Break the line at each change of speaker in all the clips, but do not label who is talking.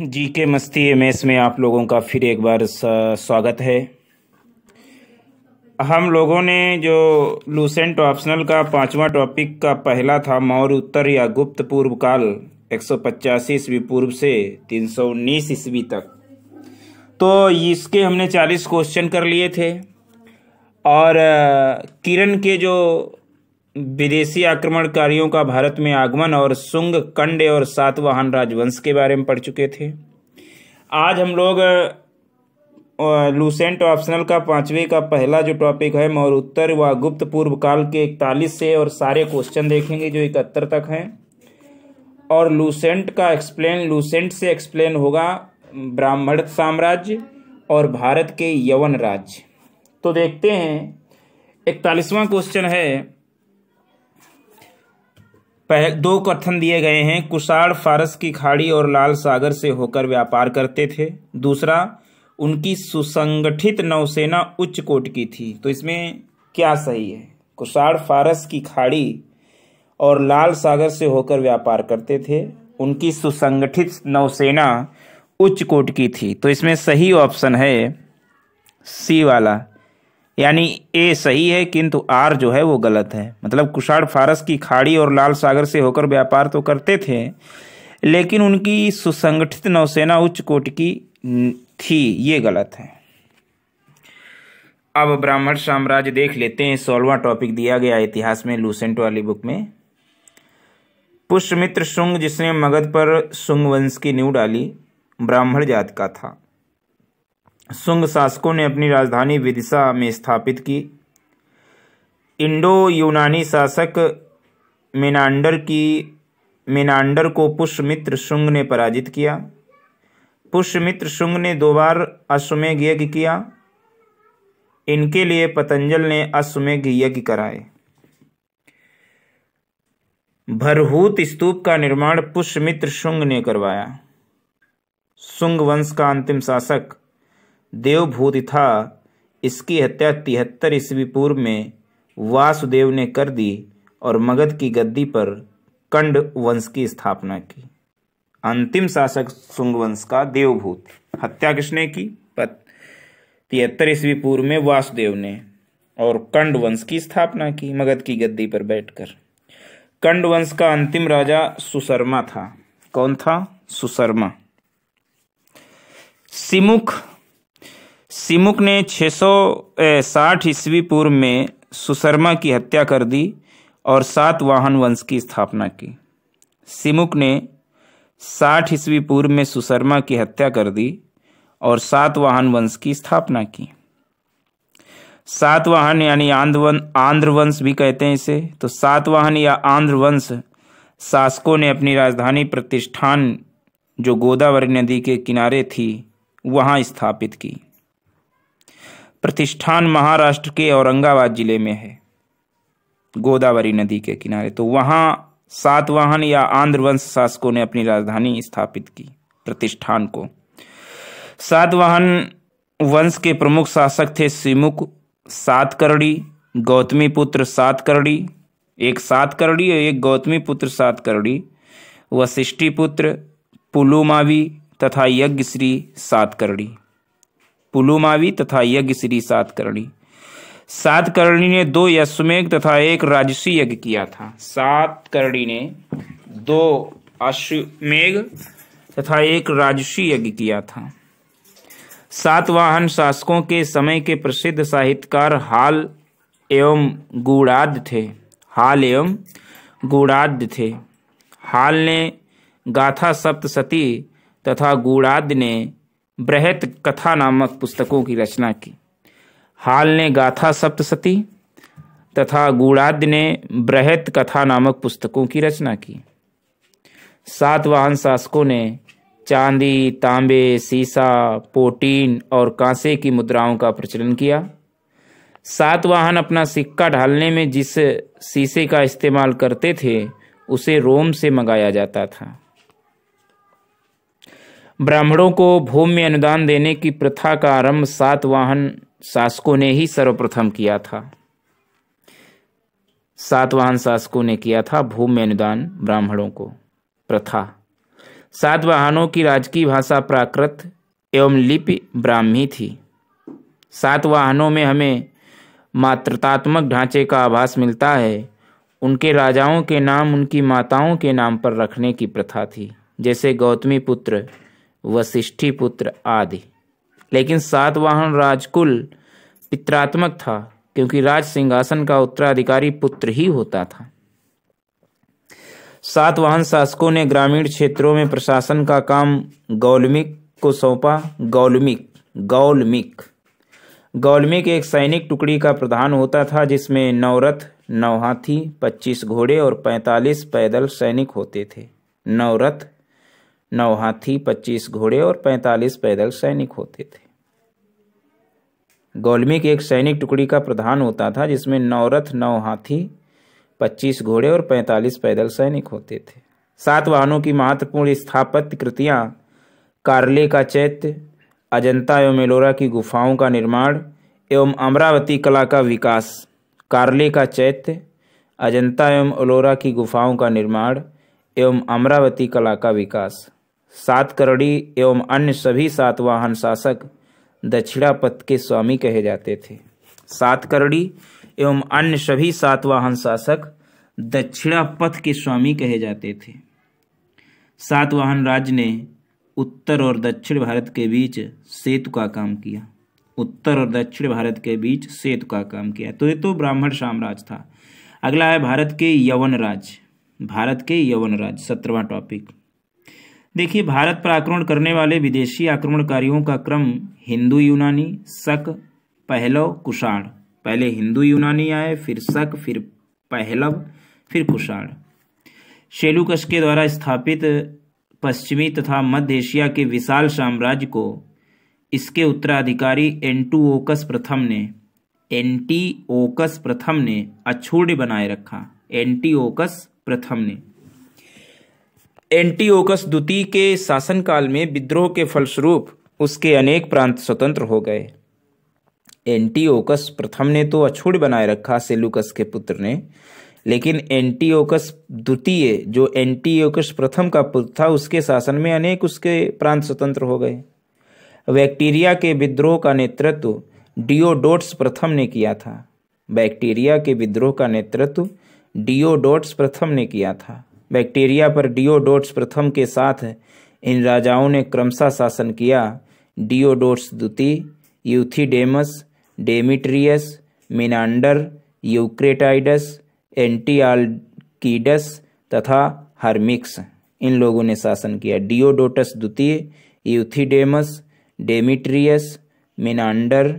जी के मस्ती M S में आप लोगों का फिर एक बार स्वागत है हम लोगों ने जो लूसेंट ऑप्शनल का पांचवा टॉपिक का पहला था मौर्य उत्तर या गुप्त पूर्व काल एक सौ पचासी ईस्वी पूर्व से तीन सौ उन्नीस ईस्वी तक तो इसके हमने चालीस क्वेश्चन कर लिए थे और किरण के जो विदेशी आक्रमणकारियों का भारत में आगमन और सुंग कंडे और सातवाहन राजवंश के बारे में पढ़ चुके थे आज हम लोग लूसेंट ऑप्शनल का पांचवे का पहला जो टॉपिक है मौर्य उत्तर व गुप्त पूर्व काल के इकतालीस से और सारे क्वेश्चन देखेंगे जो इकहत्तर तक हैं और लूसेंट का एक्सप्लेन लूसेंट से एक्सप्लेन होगा ब्राह्मण साम्राज्य और भारत के यवन राज्य तो देखते हैं इकतालीसवां क्वेश्चन है पहले दो कथन दिए गए हैं कुशाड़ फारस की खाड़ी और लाल सागर से होकर व्यापार करते थे दूसरा उनकी सुसंगठित नौसेना उच्च कोट की थी तो इसमें क्या सही है कुशाड़ फारस की खाड़ी और लाल सागर से होकर व्यापार करते थे उनकी सुसंगठित नौसेना उच्च कोट की थी तो इसमें सही ऑप्शन है सी वाला यानी ए सही है किंतु आर जो है वो गलत है मतलब कुशाण फारस की खाड़ी और लाल सागर से होकर व्यापार तो करते थे लेकिन उनकी सुसंगठित नौसेना उच्च कोट की थी ये गलत है अब ब्राह्मण साम्राज्य देख लेते हैं सोलवा टॉपिक दिया गया इतिहास में लूसेंट वाली बुक में पुष्यमित्र शुंग जिसने मगध पर शुंग वंश की नींव डाली ब्राह्मण जात का था शुंग शासकों ने अपनी राजधानी विदिशा में स्थापित की इंडो यूनानी शासक मेनांडर की मेनांडर को पुष्यमित्र शुंग ने पराजित किया पुष्यमित्र शुंग ने दो बार अश्वमेघ यज्ञ किया इनके लिए पतंजल ने अश्वमेघ यज्ञ कराए भरहूत स्तूप का निर्माण पुष्यमित्र शुंग ने करवाया शुंग वंश का अंतिम शासक देवभूति था इसकी हत्या तिहत्तर ईस्वी पूर्व में वासुदेव ने कर दी और मगध की गद्दी पर कंड वंश की स्थापना की अंतिम शासक सुंग वंश का देवभूत हत्या किसने की तिहत्तर ईस्वी पूर्व में वासुदेव ने और कंड वंश की स्थापना की मगध की गद्दी पर बैठकर कंड वंश का अंतिम राजा सुशर्मा था कौन था सुशर्मा सिमुख सिमुक ने छः सौ साठ ईस्वी पूर्व में सुशर्मा की हत्या कर दी और सात वाहन वंश की स्थापना की सिमुक ने साठ ईस्वी पूर्व में सुशर्मा की हत्या कर दी और सात वाहन वंश की स्थापना की सात वाहन यानी आंध्रवन आंध्र वंश भी कहते हैं इसे तो सात वाहन या आंध्र वंश शासकों ने अपनी राजधानी प्रतिष्ठान जो गोदावरी नदी के किनारे थी वहाँ स्थापित की प्रतिष्ठान महाराष्ट्र के औरंगाबाद ज़िले में है गोदावरी नदी के किनारे तो वहाँ सातवाहन या आंध्र वंश शासकों ने अपनी राजधानी स्थापित की प्रतिष्ठान को सातवाहन वंश के प्रमुख शासक थे सिमुक सातकर्णी गौतमी पुत्र सातकर्णी एक सातकर्णी और एक गौतमी पुत्र सातकर्णी वशिष्ठी पुत्र पुलुमावी तथा यज्ञश्री सातकर्णी पुलुमावी तथा यज्ञ श्री सातकर्णी सातकर्णी ने दो अश्वमेघ तथा एक राजसी यज्ञ किया था सातकर्णी ने दो अश्वमेघ तथा एक राजसी यज्ञ किया था सातवाहन शासकों के समय के प्रसिद्ध साहित्यकार हाल एवं गुड़ाद थे हाल एवं गुड़ाद थे हाल ने गाथा सप्तसती तथा गुड़ाद ने बृहत कथा नामक पुस्तकों की रचना की हाल ने गाथा सप्तसती तथा गूढ़ाद्य ने बृहत कथा नामक पुस्तकों की रचना की सातवाहन शासकों ने चांदी तांबे सीसा पोटीन और कांसे की मुद्राओं का प्रचलन किया सातवाहन अपना सिक्का ढालने में जिस शीशे का इस्तेमाल करते थे उसे रोम से मंगाया जाता था ब्राह्मणों को भूमि अनुदान देने की प्रथा का आरंभ सातवाहन शासकों ने ही सर्वप्रथम किया था सातवाहन शासकों ने किया था भूमि अनुदान ब्राह्मणों को प्रथा सातवाहनों की राजकीय भाषा प्राकृत एवं लिपि ब्राह्मी थी सातवाहनों में हमें मातृतात्मक ढांचे का आभास मिलता है उनके राजाओं के नाम उनकी माताओं के नाम पर रखने की प्रथा थी जैसे गौतमी पुत्र वशिष्ठी पुत्र आदि लेकिन सातवाहन राजकुल पित्रात्मक था क्योंकि राज सिंहासन का उत्तराधिकारी पुत्र ही होता था सातवाहन शासकों ने ग्रामीण क्षेत्रों में प्रशासन का काम गौलमिक को सौंपा गौलमिक गौलमिक गौलमिक एक सैनिक टुकड़ी का प्रधान होता था जिसमें नवरथ नौहाथी पच्चीस घोड़े और पैंतालीस पैदल सैनिक होते थे नवरथ नौ हाथी पच्चीस घोड़े और पैंतालीस पैदल सैनिक होते थे गोलमिक एक सैनिक टुकड़ी का प्रधान होता था जिसमें नौरथ नौ हाथी पच्चीस घोड़े और पैंतालीस पैदल सैनिक होते थे सात वाहनों की महत्वपूर्ण स्थापत्य कृतियाँ कार्ले का चैत्य अजंता एवं एलोरा की गुफाओं का निर्माण एवं अमरावती कला का विकास कार्ले का चैत्य अजंता एवं एलोरा की गुफाओं का निर्माण एवं अमरावती कला का विकास सात करोड़ी एवं अन्य सभी सातवाहन शासक दक्षिणापथ के स्वामी कहे जाते थे सात करोड़ी एवं अन्य सभी सातवाहन शासक दक्षिणापथ के स्वामी कहे जाते थे सातवाहन राज्य ने उत्तर और दक्षिण भारत के बीच सेतु का काम किया उत्तर और दक्षिण भारत के बीच सेतु का काम किया तो ये तो ब्राह्मण साम्राज्य था अगला है भारत के यवन राज्य भारत के यवन राज्य सत्रवा टॉपिक देखिए भारत पर आक्रमण करने वाले विदेशी आक्रमणकारियों का क्रम हिंदू यूनानी शक पहलव कुषाण पहले हिंदू यूनानी आए फिर शक फिर पहलव फिर कुषाण शेलुकश के द्वारा स्थापित पश्चिमी तथा मध्य एशिया के विशाल साम्राज्य को इसके उत्तराधिकारी एंटूओकस प्रथम ने एंटीओकस प्रथम ने अछूर्ण बनाए रखा एंटीओकस प्रथम ने एंटीओकस द्वितीय के शासनकाल में विद्रोह के फलस्वरूप उसके अनेक प्रांत स्वतंत्र हो गए एंटीओकस प्रथम ने तो अछूट बनाए रखा सेलुकस के पुत्र ने लेकिन एंटीओकस द्वितीय जो एंटीओकस प्रथम का पुत्र था उसके शासन में अनेक उसके प्रांत स्वतंत्र हो गए बैक्टीरिया के विद्रोह का नेतृत्व डियोडोट्स प्रथम ने किया था बैक्टीरिया के विद्रोह का नेतृत्व डियोडोट्स प्रथम ने किया था बैक्टीरिया पर डिओडोट्स प्रथम के साथ इन राजाओं ने क्रमशः शासन किया डिओडोट्स द्वितीय Euthydemus Demetrius Menander Eucratides Antialcidas तथा हर्मिक्स इन लोगों ने शासन किया डिओडोटस द्वितीय यूथीडेमस डेमिट्रियस मिनांडर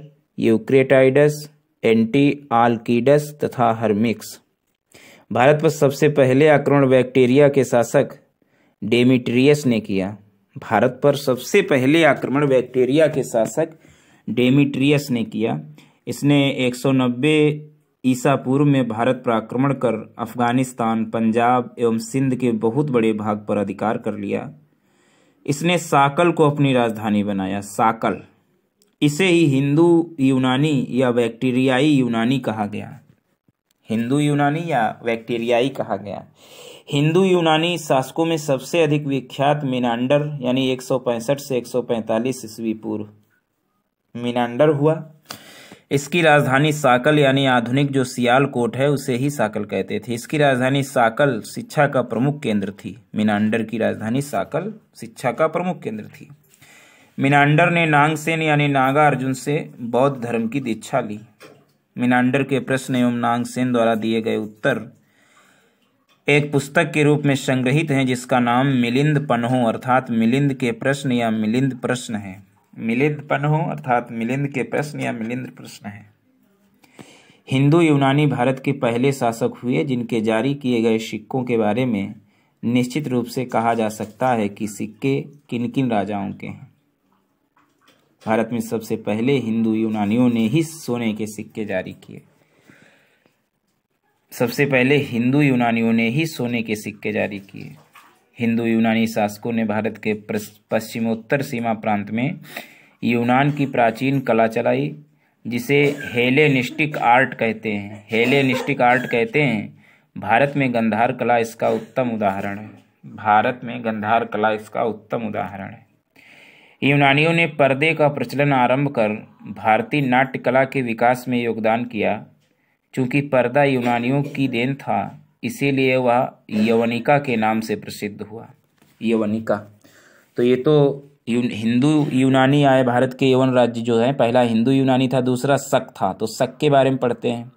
यूक्रेटाइडस एंटी तथा हर्मिक्स भारत पर सबसे पहले आक्रमण बैक्टीरिया के शासक डेमिट्रियस ने किया भारत पर सबसे पहले आक्रमण बैक्टीरिया के शासक डेमिट्रियस ने किया इसने 190 ईसा पूर्व में भारत पर आक्रमण कर अफगानिस्तान पंजाब एवं सिंध के बहुत बड़े भाग पर अधिकार कर लिया इसने साकल को अपनी राजधानी बनाया साकल इसे ही हिंदू यूनानी या बैक्टीरियाई यूनानी कहा गया हिंदू यूनानी या बैक्टीरियाई कहा गया हिंदू यूनानी शासकों में सबसे अधिक विख्यात मीनांडर यानी 165 से 145 ईस्वी पूर्व मीनांडर हुआ इसकी राजधानी साकल यानी आधुनिक जो सियालकोट है उसे ही साकल कहते थे इसकी राजधानी साकल शिक्षा का प्रमुख केंद्र थी मीनांडर की राजधानी साकल शिक्षा का प्रमुख केंद्र थी मीनांडर ने नांगसेन यानी नागार्जुन से बौद्ध धर्म की दीक्षा ली मिनांडर के प्रश्न एवं सेन द्वारा दिए गए उत्तर एक पुस्तक के रूप में संग्रहित हैं जिसका नाम मिलिंद पनहो अर्थात मिलिंद के प्रश्न या मिलिंद प्रश्न है मिलिंद पनहो अर्थात मिलिंद के प्रश्न या मिलिंद प्रश्न है हिंदू यूनानी भारत के पहले शासक हुए जिनके जारी किए गए सिक्कों के बारे में निश्चित रूप से कहा जा सकता है कि सिक्के किन किन राजाओं के हैं भारत में सबसे पहले हिंदू यूनानियों ने ही सोने के सिक्के जारी किए सबसे पहले हिंदू यूनानियों ने ही सोने के सिक्के जारी किए हिंदू यूनानी शासकों ने भारत के पश्चिमोत्तर सीमा प्रांत में यूनान की प्राचीन कला चलाई जिसे हेलेनिस्टिक आर्ट कहते हैं हेलेनिस्टिक आर्ट कहते हैं भारत में गंधार कला इसका उत्तम उदाहरण है भारत में गंधार कला इसका उत्तम उदाहरण है यूनानियों ने पर्दे का प्रचलन आरंभ कर भारतीय नाट्य कला के विकास में योगदान किया चूँकि पर्दा यूनानियों की देन था इसीलिए वह यवनिका के नाम से प्रसिद्ध हुआ यवनिका तो ये तो यून, हिंदू यूनानी आए भारत के यवन राज्य जो है पहला हिंदू यूनानी था दूसरा शक था तो शक के बारे में पढ़ते हैं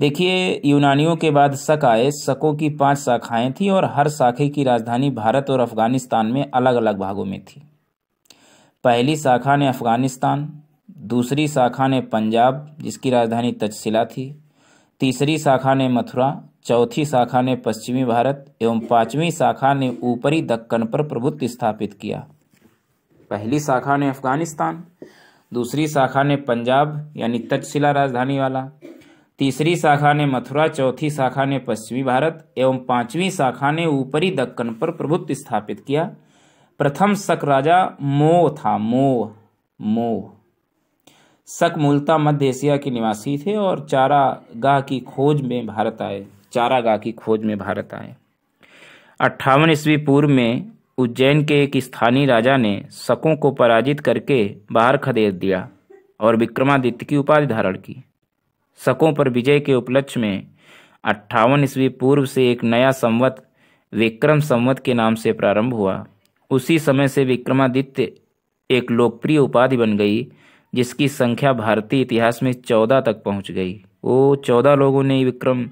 देखिए यूनानियों के बाद शक आए शकों की पांच शाखाएं थीं और हर शाखे की राजधानी भारत और अफगानिस्तान में अलग अलग भागों में थी पहली शाखा ने अफ़गानिस्तान दूसरी शाखा ने पंजाब जिसकी राजधानी तक्षशिला थी तीसरी शाखा ने मथुरा चौथी शाखा ने पश्चिमी भारत एवं पांचवी शाखा ने ऊपरी दक्कन पर प्रभुत्व स्थापित किया पहली शाखा ने अफ़गानिस्तान दूसरी शाखा ने पंजाब यानी तक्षशिला राजधानी वाला तीसरी शाखा ने मथुरा चौथी शाखा ने पश्चिमी भारत एवं पांचवी शाखा ने ऊपरी दक्कन पर प्रभुत्व स्थापित किया प्रथम शक राजा मोह था मोह मोह शक मूलता मध्य एशिया के निवासी थे और गाह की खोज में भारत आए गाह की खोज में भारत आए अट्ठावन ईस्वी पूर्व में उज्जैन के एक स्थानीय राजा ने शकों को पराजित करके बाहर खदेड़ दिया और विक्रमादित्य की उपाधि धारण की शकों पर विजय के उपलक्ष्य में अट्ठावन ईस्वी पूर्व से एक नया संवत विक्रम संवत के नाम से प्रारंभ हुआ उसी समय से विक्रमादित्य एक लोकप्रिय उपाधि बन गई जिसकी संख्या भारतीय इतिहास में चौदह तक पहुंच गई वो चौदह लोगों ने विक्रम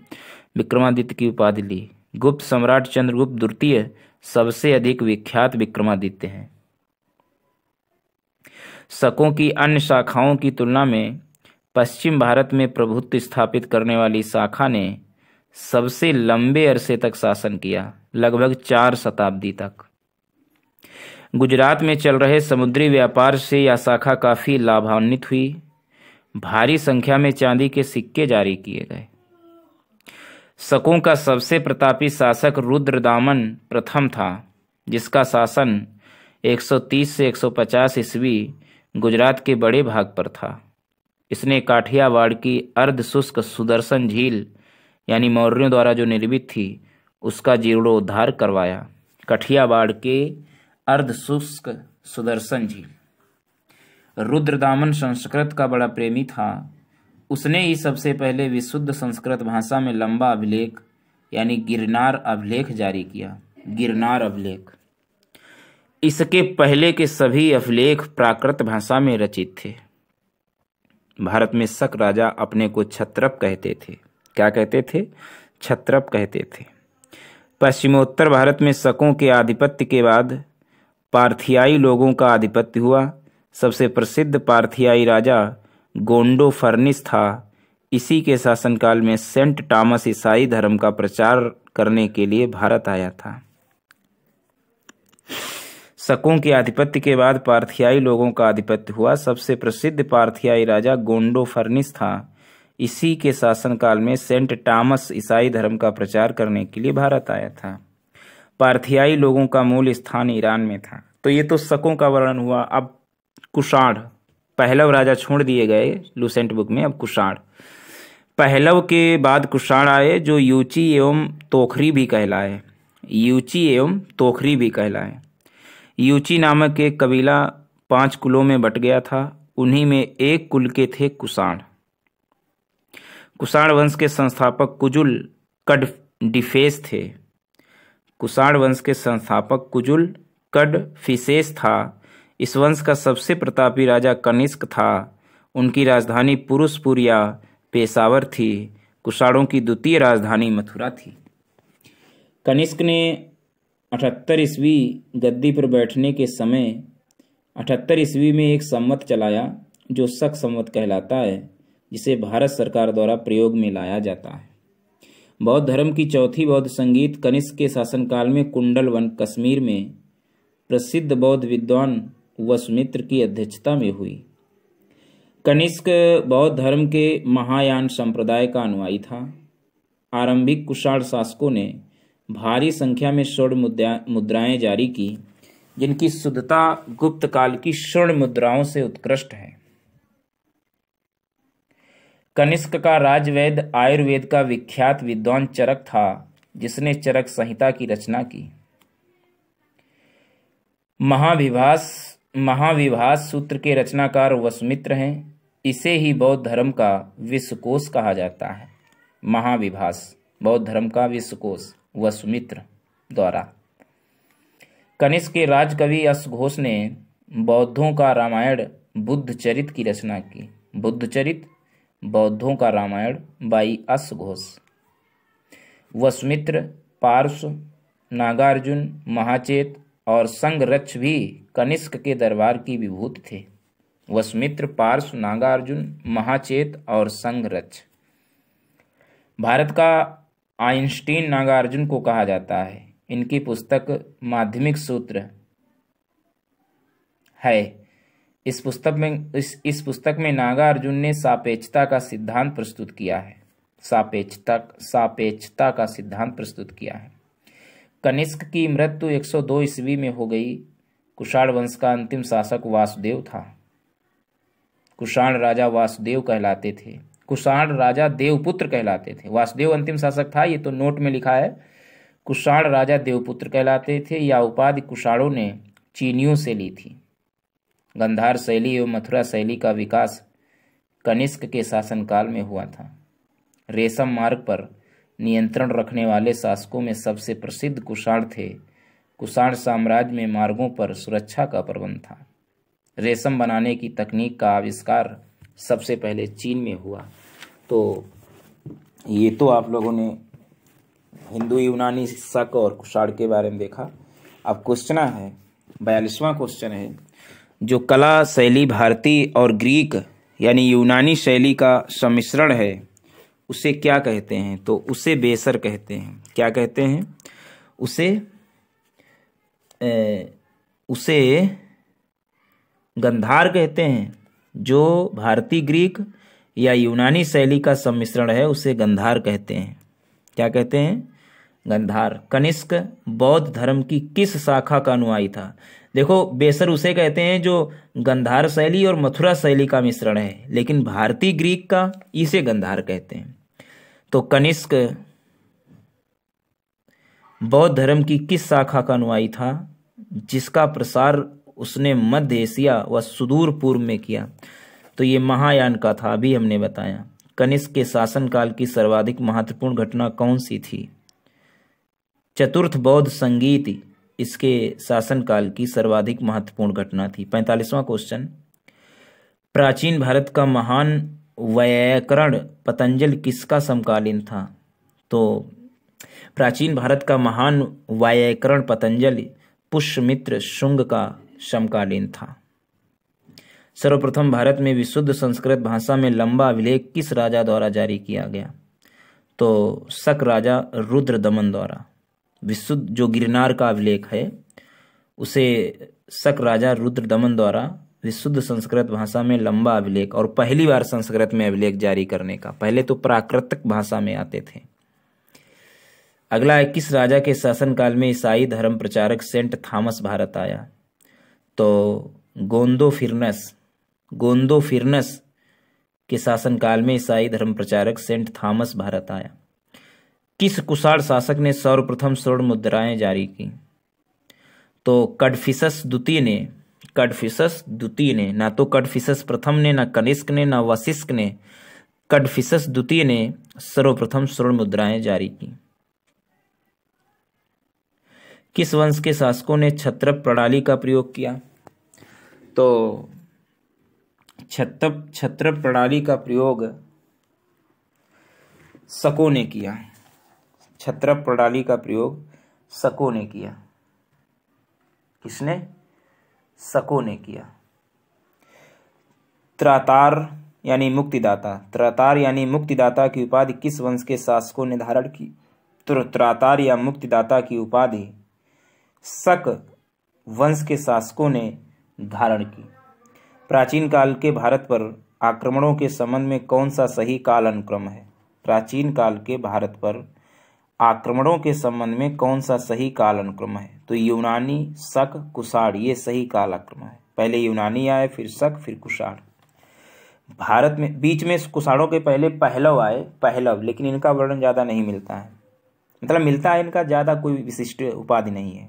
विक्रमादित्य की उपाधि ली गुप्त सम्राट चंद्रगुप्त द्वितीय सबसे अधिक विख्यात विक्रमादित्य हैं शकों की अन्य शाखाओं की तुलना में पश्चिम भारत में प्रभुत्व स्थापित करने वाली शाखा ने सबसे लंबे अरसे तक शासन किया लगभग चार शताब्दी तक गुजरात में चल रहे समुद्री व्यापार से यह शाखा काफ़ी लाभान्वित हुई भारी संख्या में चांदी के सिक्के जारी किए गए शकों का सबसे प्रतापी शासक रुद्रदामन प्रथम था जिसका शासन 130 से 150 ईस्वी गुजरात के बड़े भाग पर था इसने काठियावाड़ की अर्धशुष्क सुदर्शन झील यानी मौर्यों द्वारा जो निर्मित थी उसका जीर्णोद्धार करवाया कठियावाड़ के अर्ध शुष्क सुदर्शन झील रुद्रदामन संस्कृत का बड़ा प्रेमी था उसने ही सबसे पहले विशुद्ध संस्कृत भाषा में लंबा अभिलेख यानी गिरनार अभिलेख जारी किया गिरनार अभिलेख इसके पहले के सभी अभिलेख प्राकृत भाषा में रचित थे भारत में शक राजा अपने को छत्रप कहते थे क्या कहते थे छत्रप कहते थे पश्चिमोत्तर भारत में शकों के आधिपत्य के बाद पार्थियाई लोगों का आधिपत्य हुआ सबसे प्रसिद्ध पार्थियाई राजा गोंडो फर्निस था इसी के शासनकाल में सेंट टॉमस ईसाई धर्म का प्रचार करने के लिए भारत आया था शकों के आधिपत्य के बाद पार्थियाई लोगों का आधिपत्य हुआ सबसे प्रसिद्ध पार्थियाई राजा गोंडो फर्निस था इसी के शासनकाल में सेंट टॉमस ईसाई धर्म का प्रचार करने के लिए भारत आया था पार्थियाई लोगों का मूल स्थान ईरान में था तो ये तो शकों का वर्णन हुआ अब कुषाण पहलव राजा छोड़ दिए गए लूसेंट बुक में अब कुषाण पहलव के बाद कुषाण आए जो यूची एवं तोखरी भी कहलाए यूची एवं तोखरी भी कहलाए यूची नामक एक कबीला पांच कुलों में बट गया था उन्हीं में एक कुल के थे कुषाण कुषाण वंश के संस्थापक कुजुल कड डिफेस थे कुषाण वंश के संस्थापक कुजुल कड फिसेस था इस वंश का सबसे प्रतापी राजा कनिष्क था उनकी राजधानी पुरुषपुर या पेशावर थी कुषाणों की द्वितीय राजधानी मथुरा थी कनिष्क ने अठहत्तर ईस्वी गद्दी पर बैठने के समय अठहत्तर ईस्वी में एक सम्मत चलाया जो सख सम्मत कहलाता है जिसे भारत सरकार द्वारा प्रयोग में लाया जाता है बौद्ध धर्म की चौथी बौद्ध संगीत कनिष्क के शासनकाल में कुंडल वन कश्मीर में प्रसिद्ध बौद्ध विद्वान वसुमित्र की अध्यक्षता में हुई कनिष्क बौद्ध धर्म के महायान संप्रदाय का अनुयायी था आरंभिक कुशाण शासकों ने भारी संख्या में स्वर्ण मुद्रा मुद्राएँ जारी की जिनकी शुद्धता गुप्त काल की स्वर्ण मुद्राओं से उत्कृष्ट है कनिष्क का राजवैद आयुर्वेद का विख्यात विद्वान चरक था जिसने चरक संहिता की रचना की महाविभास महाविभास सूत्र के रचनाकार वसुमित्र हैं इसे ही बौद्ध धर्म का विश्वकोश कहा जाता है महाविभास बौद्ध धर्म का विश्वकोश वसुमित्र द्वारा कनिष्क के राजकवि अश्वघोष ने बौद्धों का रामायण बुद्ध चरित की रचना की बुद्ध चरित्र बौद्धों का रामायण बाई अस घोष वसुमित्र पार्श्व नागार्जुन महाचेत और संगरक्ष भी कनिष्क के दरबार की विभूत थे वसुमित्र पार्श्व नागार्जुन महाचेत और संगरक्ष भारत का आइंस्टीन नागार्जुन को कहा जाता है इनकी पुस्तक माध्यमिक सूत्र है इस पुस्तक में इस इस पुस्तक में नागार्जुन ने सापेक्षता का सिद्धांत प्रस्तुत किया है सापेक्षता सापेक्षता का सिद्धांत प्रस्तुत किया है कनिष्क की मृत्यु 102 ईस्वी में हो गई कुषाण वंश का अंतिम शासक वासुदेव था कुषाण राजा वासुदेव कहलाते थे कुषाण राजा देवपुत्र कहलाते थे वासुदेव अंतिम शासक था ये तो नोट में लिखा है कुषाण राजा देवपुत्र कहलाते थे या उपाधि कुषाणों ने चीनियों से ली थी गंधार शैली एवं मथुरा शैली का विकास कनिष्क के शासनकाल में हुआ था रेशम मार्ग पर नियंत्रण रखने वाले शासकों में सबसे प्रसिद्ध कुषाण थे कुषाण साम्राज्य में मार्गों पर सुरक्षा का प्रबंध था रेशम बनाने की तकनीक का आविष्कार सबसे पहले चीन में हुआ तो ये तो आप लोगों ने हिंदू यूनानी शक और कुषाण के बारे में देखा अब क्वेश्चन है बयालीसवां क्वेश्चन है जो कला शैली भारतीय और ग्रीक यानी यूनानी शैली का सम्मिश्रण है उसे क्या कहते हैं तो उसे बेसर कहते हैं क्या कहते हैं उसे ए, उसे गंधार कहते हैं जो भारतीय ग्रीक या यूनानी शैली का सम्मिश्रण है उसे गंधार कहते हैं क्या कहते हैं गंधार कनिष्क बौद्ध धर्म की किस शाखा का अनुयायी था देखो बेसर उसे कहते हैं जो गंधार शैली और मथुरा शैली का मिश्रण है लेकिन भारतीय ग्रीक का इसे गंधार कहते हैं तो कनिष्क बौद्ध धर्म की किस शाखा का अनुयायी था जिसका प्रसार उसने मध्य एशिया व सुदूर पूर्व में किया तो ये महायान का था अभी हमने बताया कनिष्क के शासनकाल की सर्वाधिक महत्वपूर्ण घटना कौन सी थी चतुर्थ बौद्ध संगीत इसके शासनकाल की सर्वाधिक महत्वपूर्ण घटना थी पैंतालीसवां क्वेश्चन प्राचीन भारत का महान व्याकरण पतंजल किसका समकालीन था तो प्राचीन भारत का महान व्याकरण पतंजल पुष्यमित्र शुंग का समकालीन था सर्वप्रथम भारत में विशुद्ध संस्कृत भाषा में लंबा अभिलेख किस राजा द्वारा जारी किया गया तो शक राजा रुद्र दमन द्वारा विशुद्ध जो गिरनार का अभिलेख है उसे शक राजा रुद्र दमन द्वारा विशुद्ध संस्कृत भाषा में लंबा अभिलेख और पहली बार संस्कृत में अभिलेख जारी करने का पहले तो प्राकृतिक भाषा में आते थे अगला इक्कीस राजा के शासनकाल में ईसाई धर्म प्रचारक सेंट थॉमस भारत आया तो गोंदो फिरनस गोंदो फिरनस के शासनकाल में ईसाई धर्म प्रचारक सेंट थॉमस भारत आया किस कुषाण शासक ने सर्वप्रथम स्वर्ण मुद्राएं जारी की तो कडफिसस द्वितीय ने कडफिसस द्वितीय ने ना तो कडफिसस प्रथम ने ना कनिष्क ने ना वशिष्क ने कडफिसस द्वितीय ने सर्वप्रथम स्वर्ण मुद्राएं जारी की किस वंश के शासकों ने छत्र प्रणाली का प्रयोग किया तो छत्र छत्र प्रणाली का प्रयोग शकों ने किया छत्रप प्रणाली का प्रयोग सको ने किया किसने सको ने किया त्रातार यानी मुक्तिदाता त्रातार यानी मुक्तिदाता की उपाधि किस वंश के शासकों ने धारण की तो त्रातार या मुक्तिदाता की उपाधि शक वंश के शासकों ने धारण की प्राचीन काल के भारत पर आक्रमणों के संबंध में कौन सा सही काल अनुक्रम है प्राचीन काल के भारत पर आक्रमणों के संबंध में कौन सा सही कालानुक्रम है तो यूनानी शक कुषाण ये सही कालाक्रम है पहले यूनानी आए फिर शक फिर कुषाण भारत में बीच में कुषाणों के पहले पहलव आए पहलव लेकिन इनका वर्णन ज़्यादा नहीं मिलता है मतलब मिलता है इनका ज़्यादा कोई विशिष्ट उपाधि नहीं है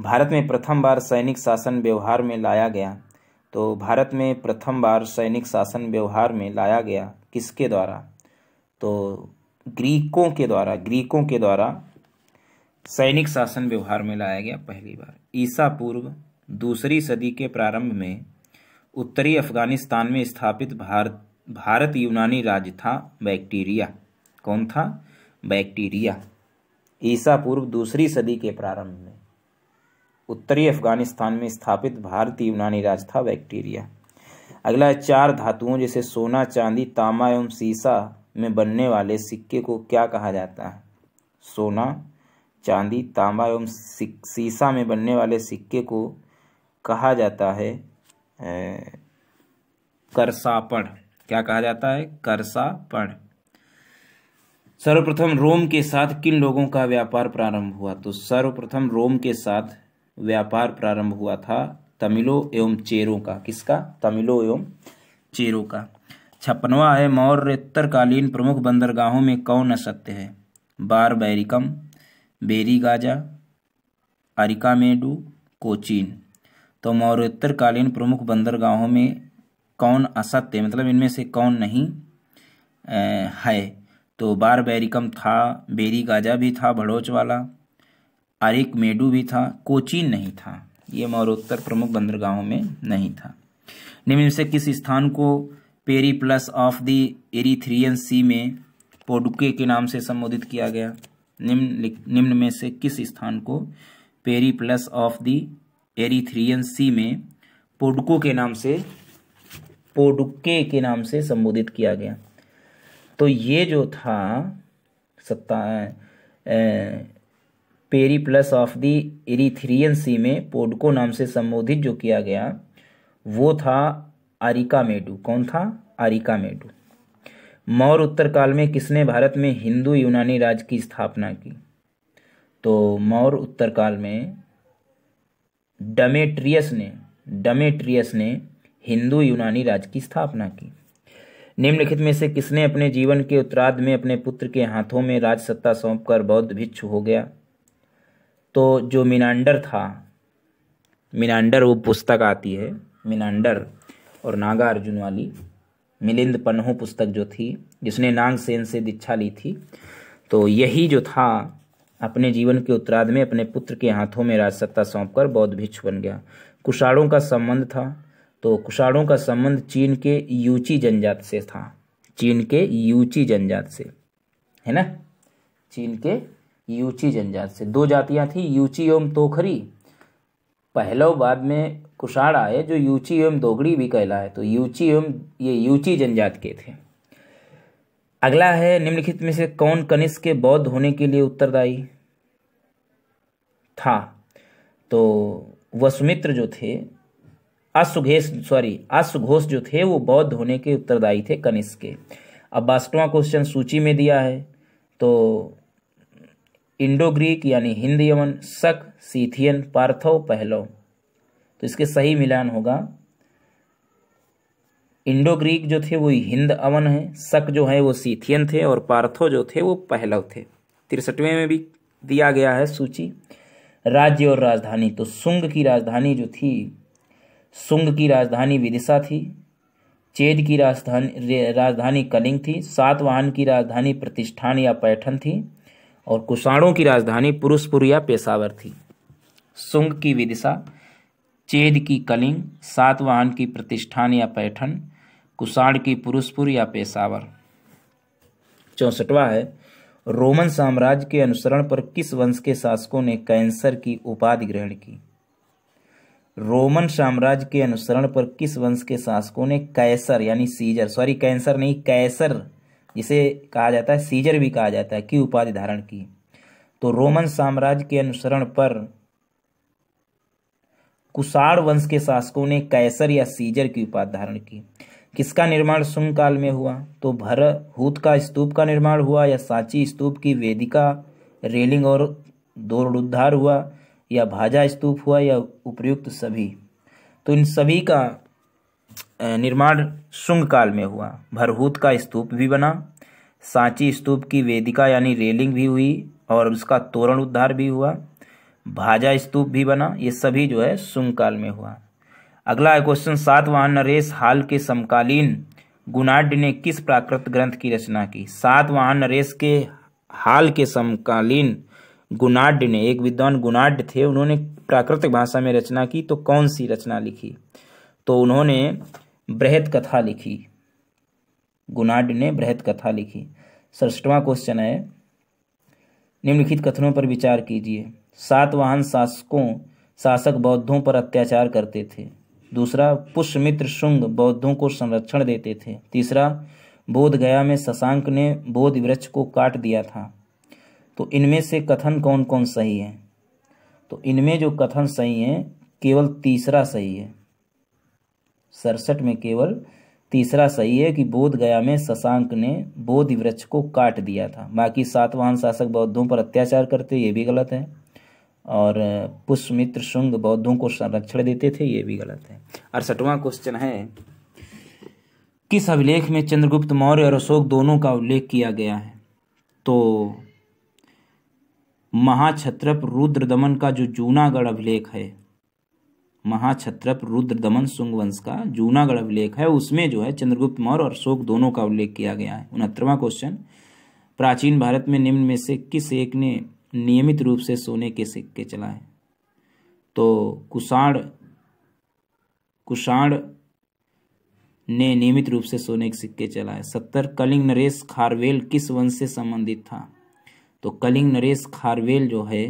भारत में प्रथम बार सैनिक शासन व्यवहार में लाया गया तो भारत में प्रथम बार सैनिक शासन व्यवहार में लाया गया किसके द्वारा तो ग्रीकों के द्वारा ग्रीकों के द्वारा सैनिक शासन व्यवहार में लाया गया पहली बार ईसा पूर्व दूसरी सदी के प्रारंभ में उत्तरी अफगानिस्तान में स्थापित भारत भारत यूनानी राज्य था बैक्टीरिया कौन था बैक्टीरिया ईसा पूर्व दूसरी सदी के प्रारंभ में उत्तरी अफगानिस्तान में स्थापित भारतीय यूनानी राज था बैक्टीरिया अगला चार धातुओं जैसे सोना चांदी तांबा एवं सीसा में बनने वाले सिक्के को क्या कहा जाता है सोना चांदी तांबा एवं शीशा में बनने वाले सिक्के को कहा जाता है करसापण क्या कहा जाता है करसापण सर्वप्रथम रोम के साथ किन लोगों का व्यापार प्रारंभ हुआ तो सर्वप्रथम रोम के साथ व्यापार प्रारंभ हुआ था तमिलों एवं चेरों का किसका तमिलों एवं चेरों का छप्पनवा है मौर्य प्रमुख बंदरगाहों में कौन असत्य है बार बैरिकम बेरी गाजा अरिकामेडू कोचीन तो मौर्योत्तरकालीन प्रमुख बंदरगाहों में कौन असत्य मतलब इनमें से कौन नहीं है तो बार बैरिकम था बेरी गाजा भी था भड़ोच वाला आरिक मेडू भी था कोचीन नहीं था ये मौरोत्तर प्रमुख बंदरगाहों में नहीं था निम्न से किस स्थान को Periplus of the Erythraean Sea में पोडुके के नाम से संबोधित किया गया निम्न निम्न में से किस स्थान को Periplus of the Erythraean Sea में पोडुको के नाम से पोडुके के नाम से संबोधित किया गया तो ये जो था सत्ता Periplus of the Erythraean Sea में पोडको नाम से संबोधित जो किया गया वो था आरिका मेडू कौन था आरिका मेडू मौर्य उत्तर काल में किसने भारत में हिंदू यूनानी राज्य की स्थापना की तो मौर्य उत्तर काल में डमेट्रियस ने डमेट्रियस ने हिंदू यूनानी राज्य की स्थापना की निम्नलिखित में से किसने अपने जीवन के उत्तराध में अपने पुत्र के हाथों में राजसत्ता सौंपकर बौद्ध भिक्षु हो गया तो जो मिनांडर था मिनांडर वो पुस्तक आती है मिनांडर और नागा अर्जुन वाली मिलिंद पन्हू पुस्तक जो थी जिसने नांग सेन से दीक्षा ली थी तो यही जो था अपने जीवन के उत्तराध में अपने पुत्र के हाथों में राजसत्ता सौंप कर बौद्ध भिक्षु बन गया कुषाणों का संबंध था तो कुषाणों का संबंध चीन के यूची जनजात से था चीन के यूची जनजात से है ना चीन के यूची जनजात से दो जातियां थी यूची एवं तोखरी पहलो बाद में कुशाड़ा है जो यूची एवं दोगड़ी भी कहला है तो यूची एवं ये यूची जनजात के थे अगला है निम्नलिखित में से कौन कनिष्क के बौद्ध होने के लिए उत्तरदायी था तो वसुमित्र जो थे अश्वघेष सॉरी अश्वघोष जो थे वो बौद्ध होने के उत्तरदायी थे कनिष्क के अब बासठवां क्वेश्चन सूची में दिया है तो इंडो ग्रीक यानी हिंद यमन शक सीथियन पार्थव पहलव तो इसके सही मिलान होगा इंडो ग्रीक जो थे वो हिंद अवन है शक जो है वो सीथियन थे और पार्थो जो थे वो पहलव थे तिरसठवें में भी दिया गया है सूची राज्य और राजधानी तो सुंग की राजधानी जो थी सुंग की राजधानी विदिशा थी चेद की राजधानी राजधानी कलिंग थी सातवाहन की राजधानी प्रतिष्ठान या पैठन थी और कुषाणों की राजधानी पुरुषपुर या पेशावर थी सुंग की विदिशा चेद की कलिंग सातवाहन की प्रतिष्ठान या पैठन कुषाण की पुरुषपुर या पेशावर चौसठवा है रोमन साम्राज्य के अनुसरण पर किस वंश के शासकों ने कैंसर की उपाधि ग्रहण की रोमन साम्राज्य के अनुसरण पर किस वंश के शासकों ने कैसर यानी सीजर सॉरी कैंसर नहीं कैसर जिसे कहा जाता है सीजर भी कहा जाता है की उपाधि धारण की तो रोमन साम्राज्य के अनुसरण पर कुषाण वंश के शासकों ने कैसर या सीजर की उपाधि धारण की किसका निर्माण शुंग काल में हुआ तो भरहूत का स्तूप का निर्माण हुआ या सांची स्तूप की वेदिका रेलिंग और दोरुद्धार हुआ या भाजा स्तूप हुआ या उपयुक्त सभी तो इन सभी का निर्माण शुंग काल में हुआ भरहूत का स्तूप भी बना सांची स्तूप की वेदिका यानी रेलिंग भी हुई और उसका तोरण उद्धार भी हुआ भाजा स्तूप भी बना ये सभी जो है सुंग काल में हुआ अगला है क्वेश्चन सातवाहन नरेश हाल के समकालीन गुनाड्य ने किस प्राकृत ग्रंथ की रचना की सातवाहन नरेश के हाल के समकालीन गुनाड्य ने एक विद्वान गुनाड्य थे उन्होंने प्राकृतिक भाषा में रचना की तो कौन सी रचना लिखी तो उन्होंने बृहद कथा लिखी गुनाड ने बृहद कथा लिखी सड़सठवां क्वेश्चन है निम्नलिखित कथनों पर विचार कीजिए सातवाहन शासकों शासक बौद्धों पर अत्याचार करते थे दूसरा पुष्यमित्र शुंग बौद्धों को संरक्षण देते थे तीसरा बोध गया में शशांक ने बोध वृक्ष को काट दिया था तो इनमें से कथन कौन कौन सही है तो इनमें जो कथन सही है केवल तीसरा सही है सड़सठ में केवल तीसरा सही है कि बोध गया में शशांक ने बोध वृक्ष को काट दिया था बाकी सातवाहन शासक बौद्धों पर अत्याचार करते ये भी गलत है और पुष्पमित्र शुंग बौद्धों को संरक्षण देते थे ये भी गलत है अड़सठवां क्वेश्चन है किस अभिलेख में चंद्रगुप्त मौर्य और अशोक दोनों का उल्लेख किया गया है तो महाछत्रप रुद्र दमन का जो जूनागढ़ अभिलेख है महाछत्रप रुद्र दमन शुंग वंश का जूनागढ़ अभिलेख है उसमें जो है चंद्रगुप्त मौर्य और अशोक दोनों का उल्लेख किया गया है उनहत्तरवा क्वेश्चन प्राचीन भारत में निम्न में से किस एक ने नियमित रूप से सोने के सिक्के चलाए तो कुषाण कुषाण ने नियमित रूप से सोने के सिक्के चलाए सत्तर कलिंग नरेश खारवेल किस वंश से संबंधित था तो कलिंग नरेश खारवेल जो है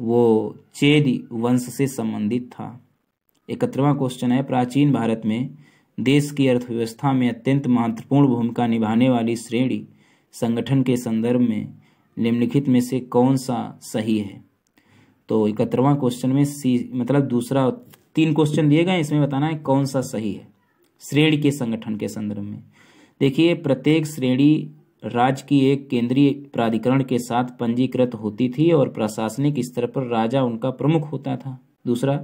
वो चेद वंश से संबंधित था इकहत्तरवा क्वेश्चन है प्राचीन भारत में देश की अर्थव्यवस्था में अत्यंत महत्वपूर्ण भूमिका निभाने वाली श्रेणी संगठन के संदर्भ में निम्नलिखित में से कौन सा सही है तो इकहत्तरवा क्वेश्चन में सी मतलब दूसरा तीन क्वेश्चन दिए गए इसमें बताना है कौन सा सही है श्रेणी के संगठन के संदर्भ में देखिए प्रत्येक श्रेणी राज्य की एक केंद्रीय प्राधिकरण के साथ पंजीकृत होती थी और प्रशासनिक स्तर पर राजा उनका प्रमुख होता था दूसरा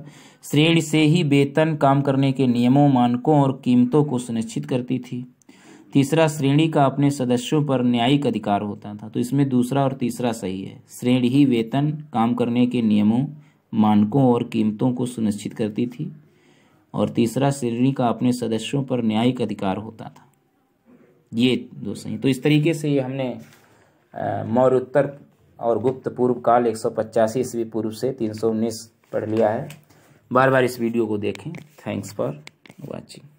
श्रेणी से ही वेतन काम करने के नियमों मानकों और कीमतों को सुनिश्चित करती थी तीसरा श्रेणी का अपने सदस्यों पर न्यायिक अधिकार होता था तो इसमें दूसरा और तीसरा सही है श्रेणी ही वेतन काम करने के नियमों मानकों और कीमतों को सुनिश्चित करती थी और तीसरा श्रेणी का अपने सदस्यों पर न्यायिक अधिकार होता था ये दो सही तो इस तरीके से ये हमने मौर्य उत्तर और गुप्त पूर्व काल एक सौ पचासी ईस्वी पूर्व से तीन सौ उन्नीस पढ़ लिया है बार बार इस वीडियो को देखें थैंक्स फॉर वॉचिंग